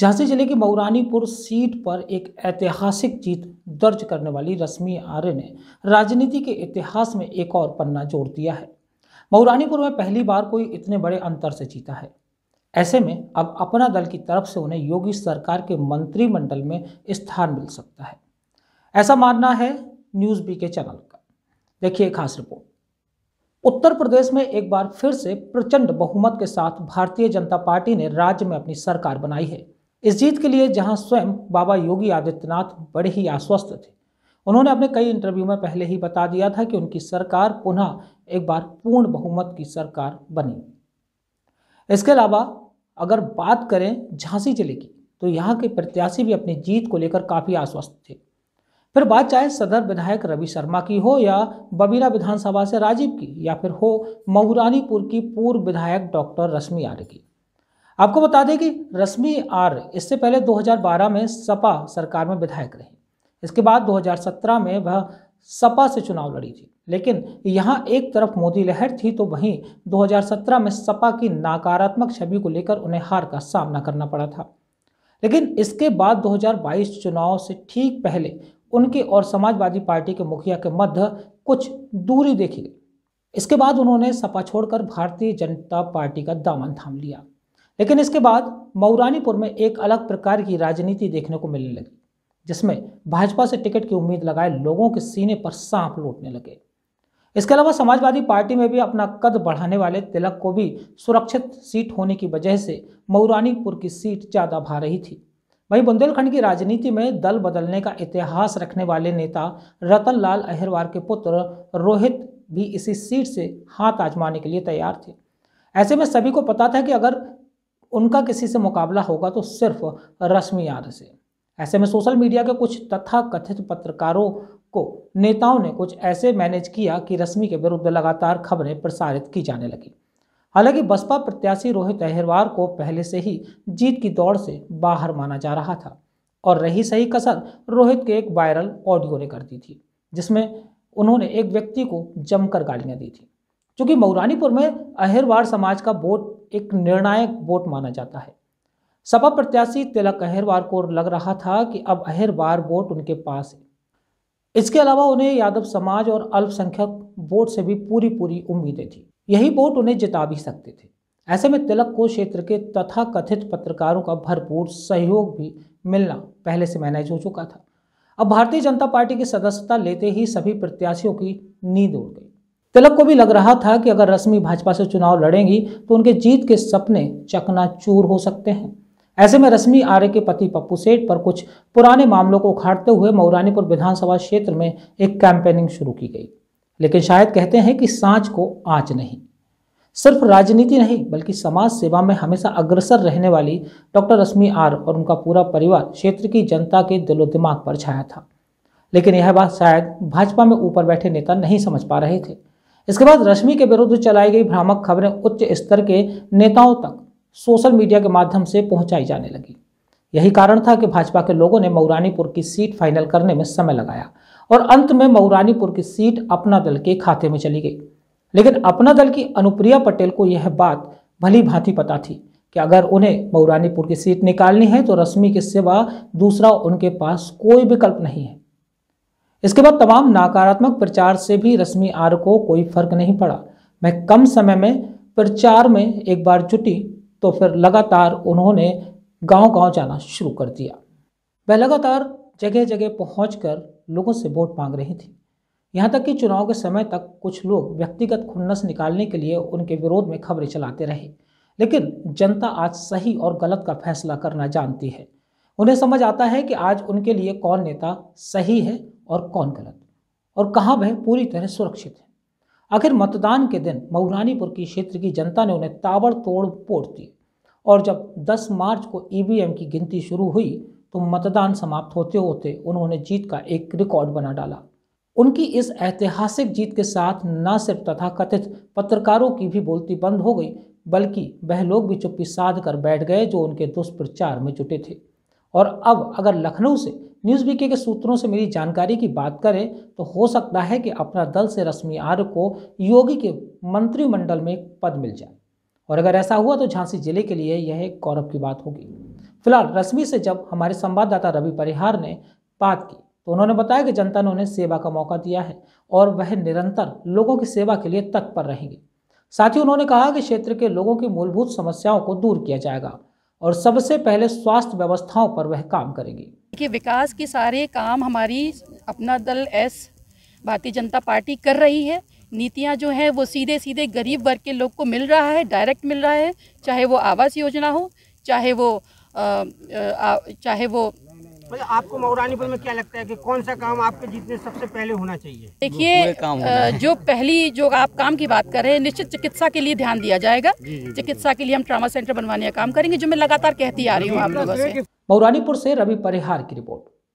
झांसी जिले की मऊरानीपुर सीट पर एक ऐतिहासिक जीत दर्ज करने वाली रश्मि आर्य ने राजनीति के इतिहास में एक और पन्ना जोड़ दिया है मऊरानीपुर में पहली बार कोई इतने बड़े अंतर से जीता है ऐसे में अब अपना दल की तरफ से उन्हें योगी सरकार के मंत्रिमंडल में स्थान मिल सकता है ऐसा मानना है न्यूज़ बी के चैनल का देखिए खास रिपोर्ट उत्तर प्रदेश में एक बार फिर से प्रचंड बहुमत के साथ भारतीय जनता पार्टी ने राज्य में अपनी सरकार बनाई है इस जीत के लिए जहां स्वयं बाबा योगी आदित्यनाथ बड़े ही आश्वस्त थे उन्होंने अपने कई इंटरव्यू में पहले ही बता दिया था कि उनकी सरकार पुनः एक बार पूर्ण बहुमत की सरकार बनी इसके अलावा अगर बात करें झांसी जिले की तो यहाँ के प्रत्याशी भी अपनी जीत को लेकर काफ़ी आश्वस्त थे फिर बात चाहे सदर विधायक रवि शर्मा की हो या बबीरा विधानसभा से राजीव की या फिर हो मऊरानीपुर की पूर्व विधायक डॉक्टर रश्मि आर्य की आपको बता दें कि रश्मि आर्य इससे पहले 2012 में सपा सरकार में विधायक रही इसके बाद 2017 में वह सपा से चुनाव लड़ी थी लेकिन यहाँ एक तरफ मोदी लहर थी तो वहीं 2017 में सपा की नकारात्मक छवि को लेकर उन्हें हार का सामना करना पड़ा था लेकिन इसके बाद 2022 चुनाव से ठीक पहले उनके और समाजवादी पार्टी के मुखिया के मध्य कुछ दूरी देखी गई इसके बाद उन्होंने सपा छोड़कर भारतीय जनता पार्टी का दामन थाम लिया लेकिन इसके बाद मऊरानीपुर में एक अलग प्रकार की राजनीति देखने को मिलने लगी जिसमें भाजपा से टिकट की उम्मीद लगाए लोगों के सीने पर सांप लौटने लगे इसके अलावा समाजवादी पार्टी में भी अपना कद बढ़ाने वाले तिलक को भी सुरक्षित सीट होने की वजह से मऊरानीपुर की सीट ज़्यादा भा रही थी वहीं बुंदेलखंड की राजनीति में दल बदलने का इतिहास रखने वाले नेता रतन लाल अहिरवार के पुत्र रोहित भी इसी सीट से हाथ आजमाने के लिए तैयार थे ऐसे में सभी को पता था कि अगर उनका किसी से मुकाबला होगा तो सिर्फ रश्मि याद से ऐसे में सोशल मीडिया के कुछ तथा कथित पत्रकारों को नेताओं ने कुछ ऐसे मैनेज किया कि रश्मि के विरुद्ध लगातार खबरें प्रसारित की जाने लगी हालांकि बसपा प्रत्याशी रोहित अहिरवार को पहले से ही जीत की दौड़ से बाहर माना जा रहा था और रही सही कसर रोहित के एक वायरल ऑडियो ने कर दी थी जिसमें उन्होंने एक व्यक्ति को जमकर गालियां दी थी क्योंकि मऊरानीपुर में अहिरवार समाज का वोट एक निर्णायक वोट माना जाता है सपा प्रत्याशी तिलक अहिरवार को लग रहा था कि अब अहिरवार वोट उनके पास है इसके अलावा उन्हें यादव समाज और अल्पसंख्यक वोट से भी पूरी पूरी उम्मीदें थी यही वोट उन्हें जिता भी सकते थे ऐसे में तिलक को क्षेत्र के तथा कथित पत्रकारों का भरपूर सहयोग भी मिलना पहले से मैनेज हो चुका था अब भारतीय जनता पार्टी की सदस्यता लेते ही सभी प्रत्याशियों की नींद उड़ गई तिलक को भी लग रहा था कि अगर रश्मि भाजपा से चुनाव लड़ेंगी तो उनके जीत के सपने चकनाचूर हो सकते हैं ऐसे में रश्मि आर्य के पति पप्पू सेठ पर कुछ पुराने मामलों को उखाड़ते हुए मऊरानीपुर विधानसभा क्षेत्र में एक कैंपेनिंग शुरू की गई लेकिन शायद कहते हैं कि सांच को आँच नहीं सिर्फ राजनीति नहीं बल्कि समाज सेवा में हमेशा अग्रसर रहने वाली डॉक्टर रश्मि आर और उनका पूरा परिवार क्षेत्र की जनता के दिलो दिमाग पर छाया था लेकिन यह बात शायद भाजपा में ऊपर बैठे नेता नहीं समझ पा रहे थे इसके बाद रश्मि के विरुद्ध चलाई गई भ्रामक खबरें उच्च स्तर के नेताओं तक सोशल मीडिया के माध्यम से पहुंचाई जाने लगी यही कारण था कि भाजपा के लोगों ने मऊरानीपुर की सीट फाइनल करने में समय लगाया और अंत में मऊरानीपुर की सीट अपना दल के खाते में चली गई लेकिन अपना दल की अनुप्रिया पटेल को यह बात भली भांति पता थी कि अगर उन्हें मऊरानीपुर की सीट निकालनी है तो रश्मि के सिवा दूसरा उनके पास कोई विकल्प नहीं है इसके बाद तमाम नकारात्मक प्रचार से भी रश्मि आर को कोई फर्क नहीं पड़ा मैं कम समय में प्रचार में एक बार जुटी तो फिर लगातार उन्होंने गांव-गांव जाना शुरू कर दिया वह लगातार जगह जगह पहुंचकर लोगों से वोट मांग रही थी यहाँ तक कि चुनाव के समय तक कुछ लोग व्यक्तिगत खुन्नस निकालने के लिए उनके विरोध में खबरें चलाते रहे लेकिन जनता आज सही और गलत का फैसला करना जानती है उन्हें समझ आता है कि आज उनके लिए कौन नेता सही है और कौन गलत और कहाँ वह पूरी तरह सुरक्षित है आखिर मतदान के दिन मऊरानीपुर की क्षेत्र की जनता ने उन्हें ताबड़तोड़ वोट दी और जब 10 मार्च को ईवीएम की गिनती शुरू हुई तो मतदान समाप्त होते होते उन्होंने जीत का एक रिकॉर्ड बना डाला उनकी इस ऐतिहासिक जीत के साथ न सिर्फ तथाकथित पत्रकारों की भी बोलती बंद हो गई बल्कि वह लोग भी चुप्पी साध कर बैठ गए जो उनके दुष्प्रचार में जुटे थे और अब अगर लखनऊ से न्यूज़ बीके के सूत्रों से मिली जानकारी की बात करें तो हो सकता है कि अपना दल से रश्मि आर्य को योगी के मंत्रिमंडल में पद मिल जाए और अगर ऐसा हुआ तो झांसी जिले के लिए यह एक गौरव की बात होगी फिलहाल रश्मि से जब हमारे संवाददाता रवि परिहार ने बात की तो उन्होंने बताया कि जनता ने उन्हें सेवा का मौका दिया है और वह निरंतर लोगों की सेवा के लिए तत्पर रहेंगे साथ ही उन्होंने कहा कि क्षेत्र के लोगों की मूलभूत समस्याओं को दूर किया जाएगा और सबसे पहले स्वास्थ्य व्यवस्थाओं पर वह काम करेंगे देखिए विकास के सारे काम हमारी अपना दल एस भारतीय जनता पार्टी कर रही है नीतियां जो हैं वो सीधे सीधे गरीब वर्ग के लोग को मिल रहा है डायरेक्ट मिल रहा है चाहे वो आवास योजना हो चाहे वो आ, आ, चाहे वो भैया आपको मऊरानीपुर में क्या लगता है कि कौन सा काम आपके जीतने सबसे पहले होना चाहिए देखिए जो पहली जो आप काम की बात कर रहे हैं निश्चित चिकित्सा के लिए ध्यान दिया जाएगा चिकित्सा के लिए हम ट्रामा सेंटर बनवाने का काम करेंगे जो मैं लगातार कहती आ रही हूँ आप लोगों से मऊरानीपुर से रवि परिहार की रिपोर्ट